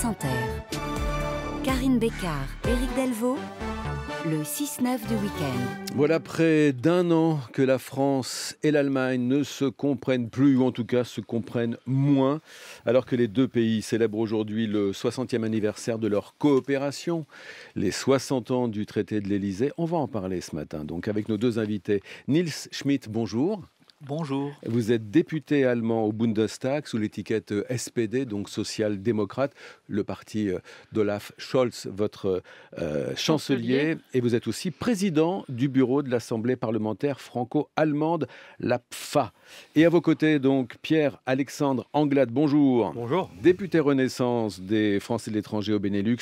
Carine Karine Bécard, Éric Delvaux, le 6-9 du week-end. Voilà près d'un an que la France et l'Allemagne ne se comprennent plus, ou en tout cas se comprennent moins, alors que les deux pays célèbrent aujourd'hui le 60e anniversaire de leur coopération, les 60 ans du traité de l'Elysée. On va en parler ce matin, donc avec nos deux invités. Nils Schmitt, bonjour. Bonjour. Vous êtes député allemand au Bundestag sous l'étiquette euh, SPD, donc social-démocrate, le parti euh, d'Olaf Scholz, votre euh, chancelier, et vous êtes aussi président du bureau de l'Assemblée parlementaire franco-allemande, la PFA. Et à vos côtés, donc, Pierre-Alexandre Anglade, bonjour. Bonjour. Député Renaissance des Français de l'étranger au Benelux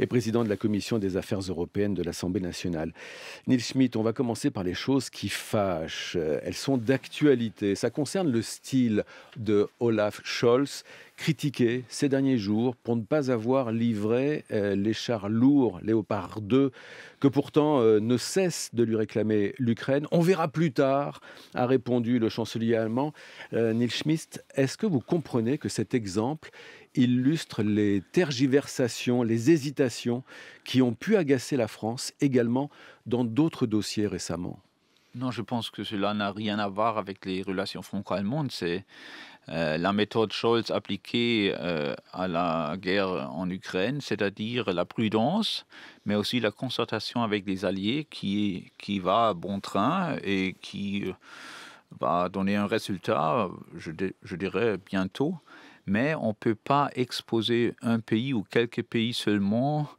et président de la Commission des affaires européennes de l'Assemblée nationale. Neil Schmidt, on va commencer par les choses qui fâchent. Elles sont d'actualité ça concerne le style de Olaf Scholz, critiqué ces derniers jours pour ne pas avoir livré euh, les chars lourds Léopard 2 que pourtant euh, ne cesse de lui réclamer l'Ukraine. On verra plus tard, a répondu le chancelier allemand euh, Nils Neil Schmidt. Est-ce que vous comprenez que cet exemple illustre les tergiversations, les hésitations qui ont pu agacer la France également dans d'autres dossiers récemment non, je pense que cela n'a rien à voir avec les relations franco-allemandes. C'est euh, la méthode Scholz appliquée euh, à la guerre en Ukraine, c'est-à-dire la prudence, mais aussi la concertation avec les alliés qui, qui va à bon train et qui euh, va donner un résultat, je, je dirais, bientôt. Mais on ne peut pas exposer un pays ou quelques pays seulement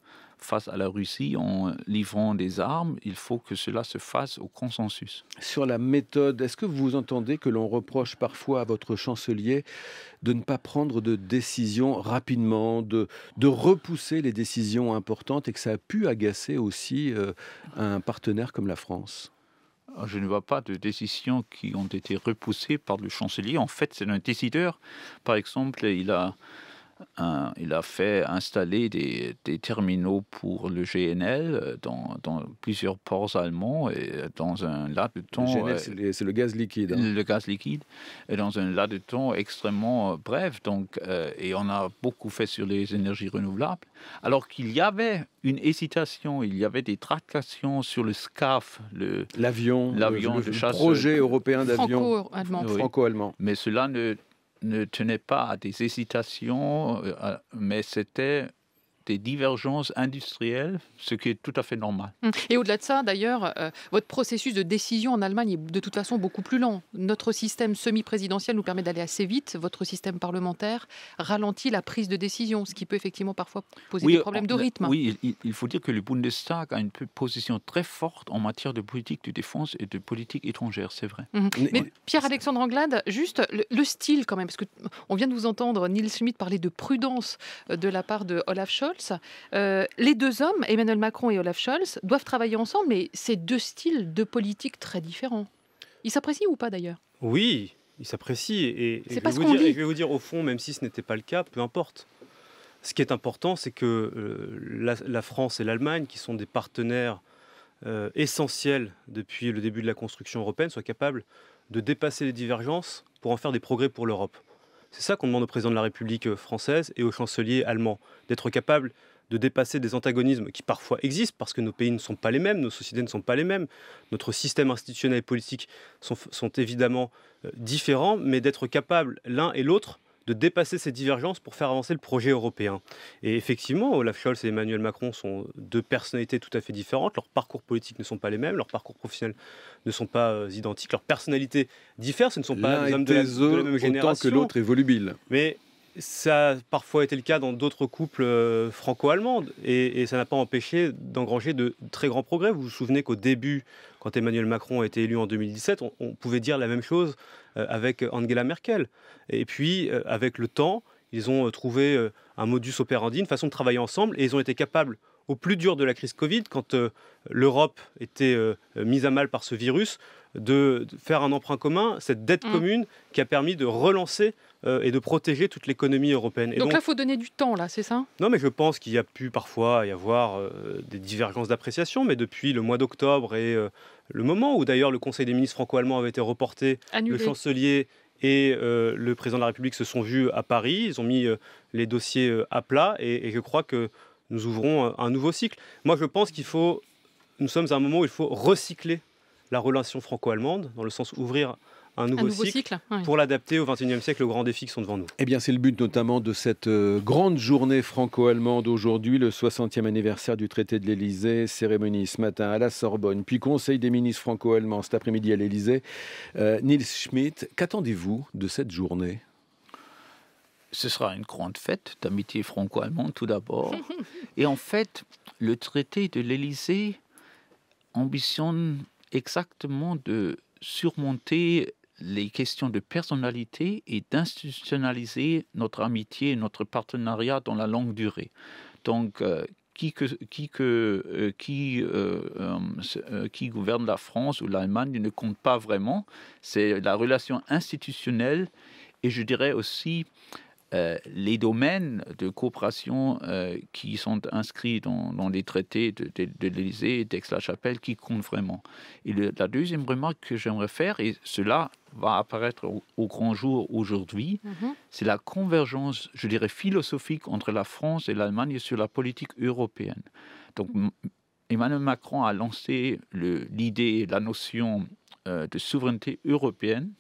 face à la Russie en livrant des armes, il faut que cela se fasse au consensus. Sur la méthode, est-ce que vous entendez que l'on reproche parfois à votre chancelier de ne pas prendre de décision rapidement, de, de repousser les décisions importantes et que ça a pu agacer aussi euh, un partenaire comme la France ah, je ne vois pas de décisions qui ont été repoussées par le chancelier. En fait, c'est un décideur. Par exemple, il a il a fait installer des, terminaux pour le GNL euh, dans, plusieurs ports allemands et dans un laps de temps. Euh, le GNL, c'est le gaz liquide. Hein. Le gaz liquide, et dans un laps de temps extrêmement euh, bref. Donc, et on a beaucoup fait sur les énergies renouvelables. Alors qu'il y avait une hésitation, il y avait des tractations sur le SCAF, l'avion, le, l'avion le, projet européen d'avion franco-allemand. mais cela ne ne tenait pas à des hésitations, euh, mais c'était des divergences industrielles, ce qui est tout à fait normal. Hum. Et au-delà de ça, d'ailleurs, euh, votre processus de décision en Allemagne est de toute façon beaucoup plus lent. Notre système semi-présidentiel nous permet d'aller assez vite. Votre système parlementaire ralentit la prise de décision, ce qui peut effectivement parfois poser des problèmes de rythme. Oui, il, faut dire que le Bundestag a une position très forte en matière de politique de défense et de politique étrangère, c'est vrai. Hum. Mais Pierre-Alexandre Anglade, juste le, style quand même, parce qu'on vient de vous entendre Neil Schmitt parler de prudence euh, de la part de Olaf Scholz. Euh, les deux hommes, Emmanuel Macron et Olaf Scholz, doivent travailler ensemble, mais c'est deux styles de politique très différents. Ils s'apprécient ou pas d'ailleurs Oui, ils s'apprécient. Et, je vais vous dire, au fond, même si ce n'était pas le cas, peu importe. Ce qui est important, c'est que euh, la, France et l'Allemagne, qui sont des partenaires euh, essentiels depuis le début de la construction européenne, soient capables de dépasser les divergences pour en faire des progrès pour l'Europe. C'est ça qu'on demande au président de la République euh, française et au chancelier allemand, d'être capable de dépasser des antagonismes qui parfois existent parce que nos pays ne sont pas les mêmes, nos sociétés ne sont pas les mêmes, notre système institutionnel et politique sont, évidemment euh, différents, mais d'être capable l'un et l'autre de dépasser ces divergences pour faire avancer le projet européen. Et effectivement, Olaf Scholz et Emmanuel Macron sont deux personnalités tout à fait différentes. Leurs parcours politiques ne sont pas les mêmes, leurs parcours professionnels ne sont pas euh, identiques, leurs personnalités diffèrent. Ce ne sont pas des hommes de la, de la même génération. que l'autre est volubile. Mais ça a parfois été le cas dans d'autres couples euh, franco allemands et, ça n'a pas empêché d'engranger de très grands progrès. Vous vous souvenez qu'au début, quand Emmanuel Macron a été élu en 2017, on, pouvait dire la même chose euh, avec Angela Merkel. Et puis, euh, avec le temps, ils ont trouvé un modus operandi, une façon de travailler ensemble et ils ont été capables, au plus dur de la crise Covid, quand l'Europe était mise à mal par ce virus, de faire un emprunt commun, cette dette mmh. commune qui a permis de relancer euh, et de protéger toute l'économie européenne. donc, là, il faut donner du temps, là, c'est ça Non, mais je pense qu'il y a pu parfois y avoir euh, des divergences d'appréciation, mais depuis le mois d'octobre et euh, le moment où d'ailleurs le Conseil des ministres franco-allemand avait été reporté, le chancelier et le président de la République se sont vus à Paris, ils ont mis les dossiers à plat, et, et je crois que nous ouvrons un nouveau cycle. Moi, je pense qu'il faut, nous sommes à un moment où il faut recycler la relation franco-allemande, dans le sens ouvrir un nouveau, cycle, pour l'adapter au XXIe siècle, aux grands défis qui sont devant nous. Eh bien, c'est le but notamment de cette euh, grande journée franco-allemande aujourd'hui, le 60e anniversaire du traité de l'Elysée, cérémonie ce matin à la Sorbonne, puis conseil des ministres franco-allemands cet après-midi à l'Elysée. Niels euh, Nils Schmidt, qu'attendez-vous de cette journée ce sera une grande fête d'amitié franco-allemande tout d'abord. Et en fait, le traité de l'Élysée ambitionne exactement de surmonter les questions de personnalité et d'institutionnaliser notre amitié et notre partenariat dans la longue durée. Donc, euh, qui, que, qui, que, euh, qui, euh, qui gouverne la France ou l'Allemagne ne compte pas vraiment. C'est la relation institutionnelle et je dirais aussi euh, les domaines de coopération euh, qui sont inscrits dans, les traités de, de, et d'Aix-la-Chapelle qui comptent vraiment. Et la deuxième remarque que j'aimerais faire, et cela va apparaître au, grand jour aujourd'hui, mhm. c'est la convergence, je dirais, philosophique entre la France et l'Allemagne sur la politique européenne. Donc, mhm. Emmanuel Macron a lancé l'idée, la notion euh, de souveraineté européenne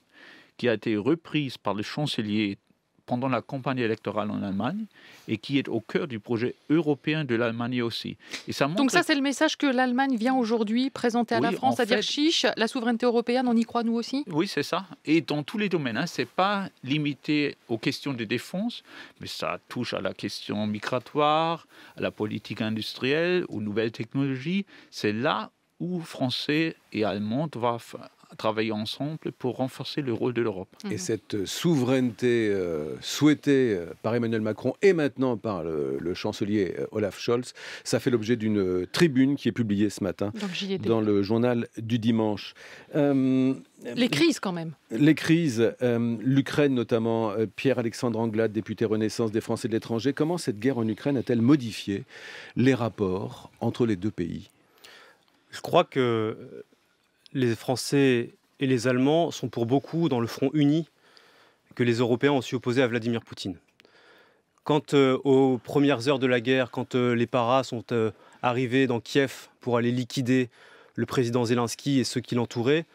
qui a été reprise par le chancelier pendant la campagne électorale en Allemagne et qui est au cœur du projet européen de l'Allemagne aussi. Et ça Donc ça, c'est le message que l'Allemagne vient aujourd'hui présenter à la France, à dire chiche, la souveraineté européenne, on y croit nous aussi Oui, c'est ça. Et dans tous les domaines, hein, c'est pas limité aux questions de défense, mais ça touche à la question migratoire, à la politique industrielle, aux nouvelles technologies. C'est là où Français et Allemands doivent travailler ensemble pour renforcer le rôle de l'Europe. Et mhm. cette euh, souveraineté euh, souhaitée euh, par Emmanuel Macron et maintenant par le, chancelier Olaf Scholz, ça fait l'objet d'une tribune qui est publiée ce matin dans le journal du dimanche. les crises quand même. Les crises, l'Ukraine notamment, Pierre-Alexandre Anglade, député Renaissance des Français de l'étranger, comment cette guerre en Ukraine a-t-elle modifié les rapports entre les deux pays Je crois que les Français et les Allemands sont pour beaucoup dans le front uni que les Européens ont su opposer à Vladimir Poutine. Quand euh, aux premières heures de la guerre, quand euh, les paras sont euh, arrivés dans Kiev pour aller liquider le président Zelensky et ceux qui l'entouraient,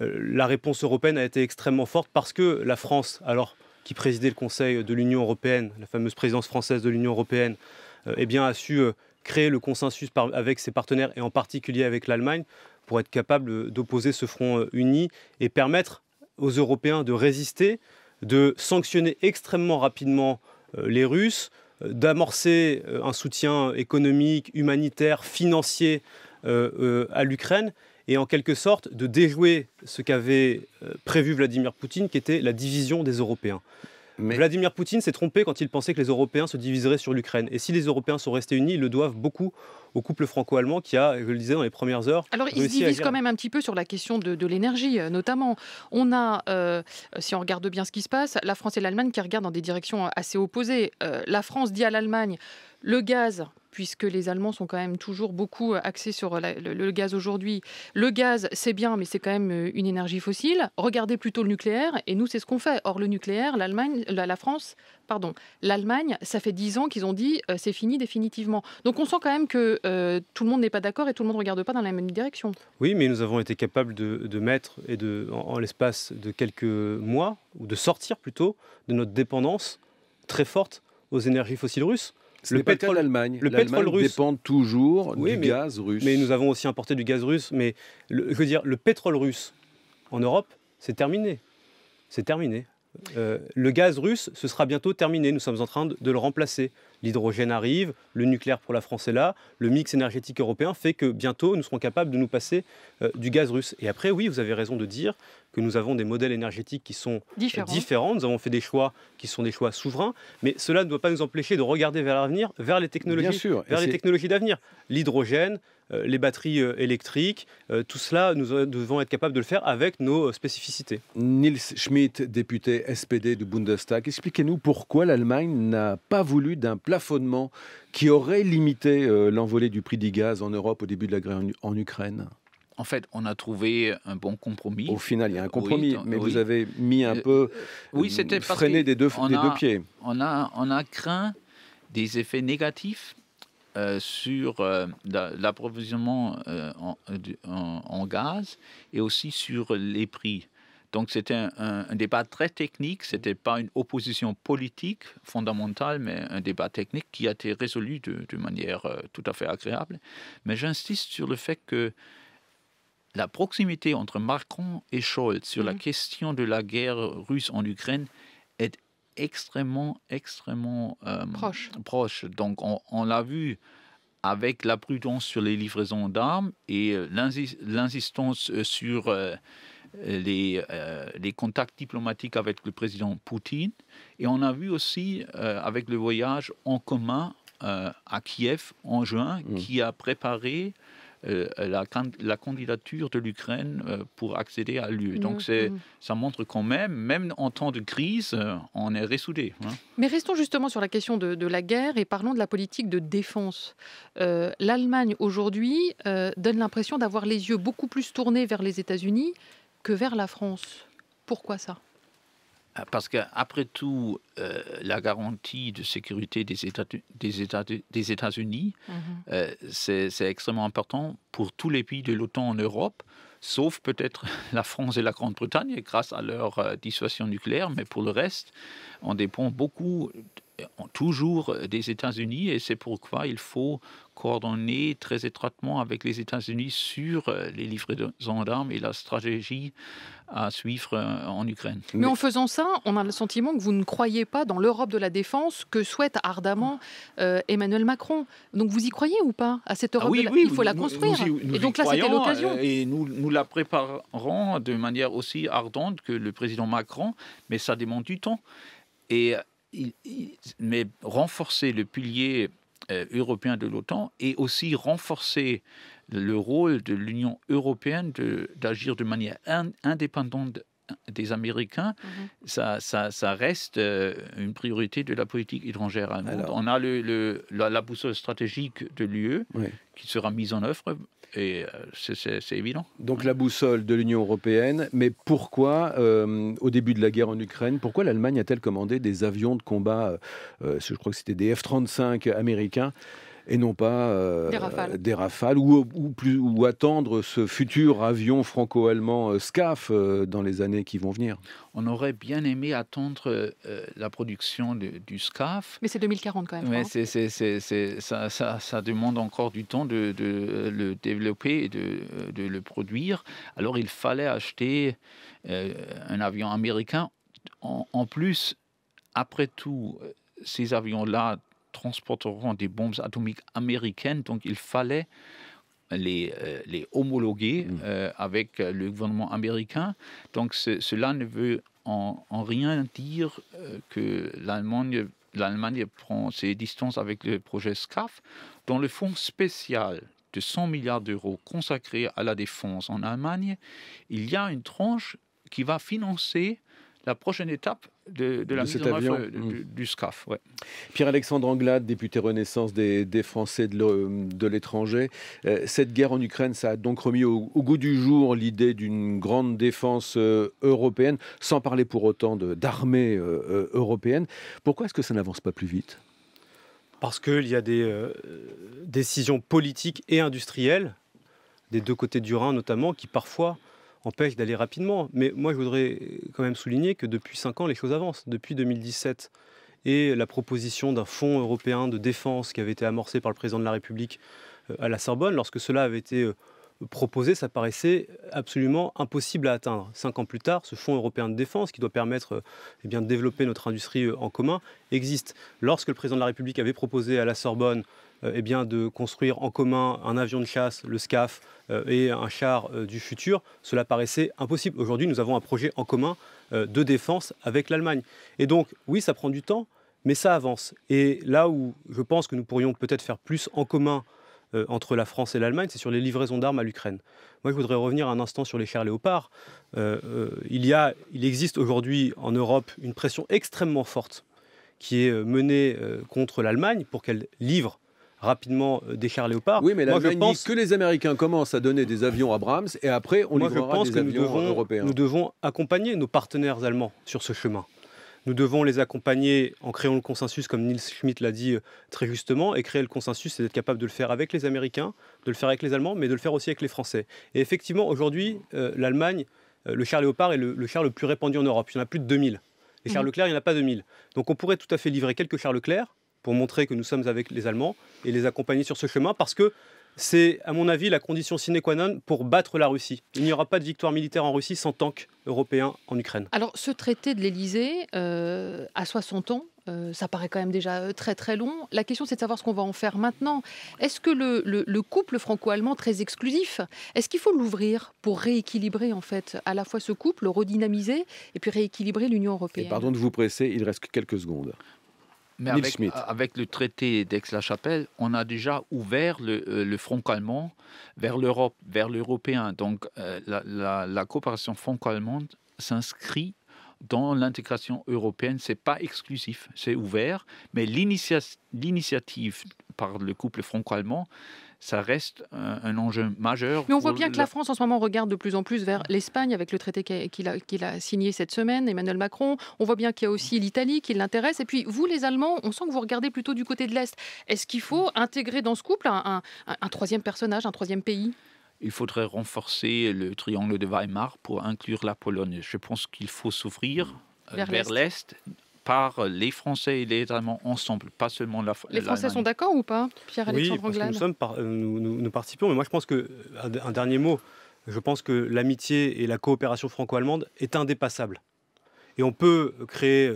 la réponse européenne a été extrêmement forte parce que la France, alors qui présidait le Conseil de l'Union européenne, la fameuse présidence française de l'Union européenne, eh bien, a su créer le consensus avec ses partenaires et en particulier avec l'Allemagne pour être capable d'opposer ce front euh, uni et permettre aux Européens de résister, de sanctionner extrêmement rapidement euh, les Russes, euh, d'amorcer un soutien économique, humanitaire, financier à l'Ukraine et en quelque sorte de déjouer ce qu'avait prévu Vladimir Poutine, qui était la division des Européens. Vladimir Poutine s'est trompé quand il pensait que les Européens se diviseraient sur l'Ukraine. Et si les Européens sont restés unis, ils le doivent beaucoup au couple franco-allemand qui a, je le disais dans les premières heures. Alors ils se divisent quand même un petit peu sur la question de, l'énergie, euh, notamment. On a, euh, si on regarde bien ce qui se passe, la France et l'Allemagne qui regardent dans des directions assez opposées. Euh, la France dit à l'Allemagne le gaz puisque les Allemands sont quand même toujours beaucoup euh, axés sur euh, le, gaz aujourd'hui. Le gaz, c'est bien, mais c'est quand même euh, une énergie fossile. Regardez plutôt le nucléaire, et nous, c'est ce qu'on fait. Or, le nucléaire, l'Allemagne, la, France, pardon, l'Allemagne, ça fait dix ans qu'ils ont dit c'est fini définitivement. Donc, on sent quand même que tout le monde n'est pas d'accord et tout le monde ne regarde pas dans la même direction. Oui, mais nous avons été capables de, mettre, et de, en l'espace de quelques mois, ou de sortir plutôt, de notre dépendance très forte aux énergies fossiles russes le pétrole l'Allemagne. Le pétrole russe dépend toujours du gaz russe. Mais nous avons aussi importé du gaz russe. Mais je veux dire, le pétrole russe en Europe, c'est terminé. C'est terminé. Euh, le gaz russe, ce sera bientôt terminé. Nous sommes en train de le remplacer l'hydrogène arrive, le nucléaire pour la France est là, le mix énergétique européen fait que bientôt nous serons capables de nous passer euh, du gaz russe. Et après, oui, vous avez raison de dire que nous avons des modèles énergétiques qui sont euh, différents. Nous avons fait des choix qui sont des choix souverains, mais cela ne doit pas nous empêcher de regarder vers l'avenir, vers les technologies, les technologies d'avenir. L'hydrogène, euh, les batteries électriques, tout cela, nous devons être capables de le faire avec nos spécificités. Nils Schmidt, député SPD du Bundestag, expliquez-nous pourquoi l'Allemagne n'a pas voulu d'un plafonnement qui aurait limité euh, l'envolée du prix du gaz en Europe au début de la guerre en, Ukraine en fait, on a trouvé un bon compromis. Au final, il y a un compromis, mais vous avez mis un euh, peu oui, euh, freiné des, deux, des deux, pieds. On a, on a craint des effets négatifs sur l'approvisionnement en, gaz et aussi sur les prix. Donc c'était un, débat très technique, c'était pas une opposition politique fondamentale, mais un débat technique qui a été résolu de, manière euh, tout à fait agréable. Mais j'insiste sur le fait que la proximité entre Macron et Scholz sur la mmh. question de la guerre russe en Ukraine est extrêmement, extrêmement euh, proche. proche. Donc on, l'a vu avec la prudence sur les livraisons d'armes et euh, l'insistance sur les, euh, les, contacts diplomatiques avec le président Poutine. Et on a vu aussi euh, avec le voyage en commun euh, à Kiev en juin mm. qui a préparé la, candidature de l'Ukraine pour accéder à l'UE. Mm, Donc c'est, mm. ça montre quand même, même en temps de crise, on est ressoudé. Hein. Mais restons justement sur la question de, la guerre et parlons de la politique de défense. L'Allemagne aujourd'hui donne l'impression d'avoir les yeux beaucoup plus tournés vers les États-Unis vers la France. Pourquoi ça ah, parce qu'après tout, euh, la garantie de sécurité des États-Unis, des États, des États unis mhm. euh, c'est extrêmement important pour tous les pays de l'OTAN en Europe, sauf peut-être la France et la Grande-Bretagne, grâce à leur euh, dissuasion nucléaire, mais pour le reste, on dépend beaucoup toujours euh, des États-Unis et c'est pourquoi il faut coordonner très étroitement avec les États-Unis sur euh, les livraisons d'armes et la stratégie à suivre euh, en Ukraine. Mais en faisant ça, on a le sentiment que vous ne croyez pas dans l'Europe de la défense que souhaite ardemment Emmanuel Macron. Donc vous y croyez ou pas à cette ah Europe oui, Il faut la construire. et donc là, c'était l'occasion. Et nous, la préparons de manière aussi ardente que le président Macron, mais ça demande du temps. Et il, mais renforcer le pilier euh, européen de l'OTAN et aussi renforcer le rôle de l'Union européenne d'agir de, manière indépendante des Américains, mhm. ça, ça, reste euh, une priorité de la politique étrangère On a le, la, boussole stratégique de l'UE qui sera mise en œuvre et euh, c'est évident. Donc la boussole de l'Union européenne, mais pourquoi, euh, au début de la guerre en Ukraine, pourquoi l'Allemagne a-t-elle commandé des avions de combat, euh, je crois que c'était des F-35 américains, et non pas euh, des rafales, ou, plus, ou, attendre ce futur avion franco-allemand euh, SCAF euh, dans les années qui vont venir. On aurait bien aimé attendre la production du SCAF. Mais c'est 2040 quand même. Mais ça, demande encore du temps de, le développer et de, le produire. Alors il fallait acheter un avion américain. en plus, après tout, ces avions-là transporteront des bombes atomiques américaines, donc il fallait les, euh, les homologuer mm. euh, avec le gouvernement américain. Donc cela ne veut en, rien dire euh, que l'Allemagne l'Allemagne prend ses distances avec le projet SCAF, dans le fonds spécial de 100 milliards d'euros consacré à la défense en Allemagne, il y a une tranche qui va financer la prochaine étape de, la du, SCAF. Pierre-Alexandre Anglade, député Renaissance des, Français de l'étranger. Euh, cette guerre en Ukraine, ça a donc remis au, goût du jour l'idée d'une grande défense euh, européenne, sans parler pour autant d'armée euh, européenne. Pourquoi est-ce que ça n'avance pas plus vite parce qu'il y a des décisions politiques et industrielles, des deux côtés du Rhin notamment, qui parfois empêche d'aller rapidement. Mais moi, je voudrais quand même souligner que depuis cinq ans, les choses avancent. Depuis 2017 et la proposition d'un fonds européen de défense qui avait été amorcé par le président de la République euh, à la Sorbonne, lorsque cela avait été euh, proposé, ça paraissait absolument impossible à atteindre. Cinq ans plus tard, ce fonds européen de défense, qui doit permettre euh, eh bien, de développer notre industrie en commun, existe. Lorsque le président de la République avait proposé à la Sorbonne euh, eh bien, de construire en commun un avion de chasse, le SCAF, euh, et un char euh, du futur, cela paraissait impossible. Aujourd'hui, nous avons un projet en commun de défense avec l'Allemagne. Et donc, oui, ça prend du temps, mais ça avance. Et là où je pense que nous pourrions peut-être faire plus en commun entre la France et l'Allemagne, c'est sur les livraisons d'armes à l'Ukraine. Moi, je voudrais revenir un instant sur les chars Léopard. il, y a, il existe aujourd'hui en Europe une pression extrêmement forte qui est menée contre l'Allemagne pour qu'elle livre rapidement euh, des chars léopards. Oui, mais là, je pense que les Américains commencent à donner des avions à Brahms et après on livrera pense que avions nous devons, européens. Nous devons accompagner nos partenaires allemands sur ce chemin. Nous devons les accompagner en créant le consensus, comme Niels Schmitt l'a dit euh, très justement, et créer le consensus, c'est d'être capable de le faire avec les Américains, de le faire avec les Allemands, mais de le faire aussi avec les Français. Et effectivement, aujourd'hui, euh, l'Allemagne, le char Léopard est le, char le plus répandu en Europe. Il y en a plus de 2000. Les chars mhm. Leclerc, il n'y en a pas 2000. Donc on pourrait tout à fait livrer quelques chars Leclerc pour montrer que nous sommes avec les Allemands et les accompagner sur ce chemin parce que c'est, à mon avis, la condition sine qua non pour battre la Russie. Il n'y aura pas de victoire militaire en Russie sans tanks européens en Ukraine. Alors, ce traité de l'Elysée, euh, à 60 ans, euh, ça paraît quand même déjà euh, très très long. La question, c'est de savoir ce qu'on va en faire maintenant. Est-ce que le, couple franco-allemand très exclusif, est-ce qu'il faut l'ouvrir pour rééquilibrer en fait à la fois ce couple, redynamiser et puis rééquilibrer l'Union européenne Pardon de vous presser, il reste quelques secondes. Mais euh, avec, le traité d'Aix-la-Chapelle, on a déjà ouvert le, euh, front allemand vers l'Europe, vers l'européen. Donc euh, la, la coopération franco-allemande s'inscrit dans l'intégration européenne, c'est pas exclusif, c'est ouvert, mais l'initiative par le couple franco-allemand, ça reste un, enjeu majeur. Mais on voit bien que la... France en ce moment regarde de plus en plus vers l'Espagne avec le traité qu'il a, signé cette semaine, Emmanuel Macron. On voit bien qu'il y a aussi l'Italie qui l'intéresse. Et puis vous, les Allemands, on sent que vous regardez plutôt du côté de l'Est. Est-ce qu'il faut intégrer dans ce couple un troisième personnage, un troisième pays il faudrait renforcer le triangle de Weimar pour inclure la Pologne. Je pense qu'il faut s'ouvrir mmh. euh, vers, l'Est par les Français et les Allemands ensemble, pas seulement la Les Français sont d'accord ou pas, Pierre-Alexandre oui, euh, nous, participons, mais moi je pense que, euh, un dernier mot, je pense que l'amitié et la coopération franco-allemande est indépassable. Et on peut créer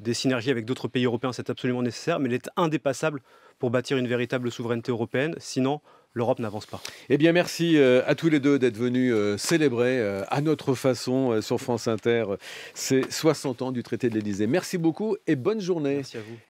des synergies avec d'autres pays européens, c'est absolument nécessaire, mais elle est indépassable pour bâtir une véritable souveraineté européenne. Sinon, l'Europe n'avance pas. Eh bien, merci euh, à tous les deux d'être venus euh, célébrer euh, à notre façon sur France Inter ces 60 ans du traité de l'Elysée. Merci beaucoup et bonne journée. Merci à vous.